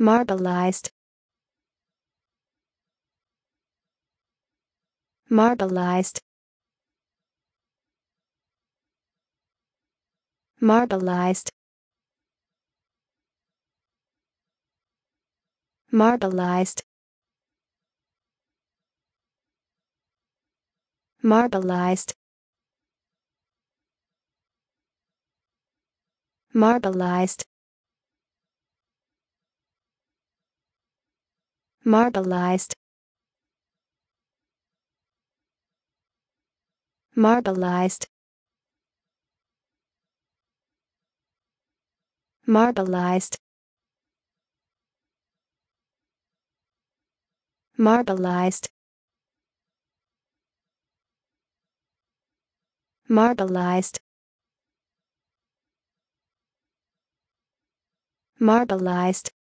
marbleized marbleized marbleized marbleized marbleized marbleized marbleized marbleized marbleized marbleized marbleized marbleized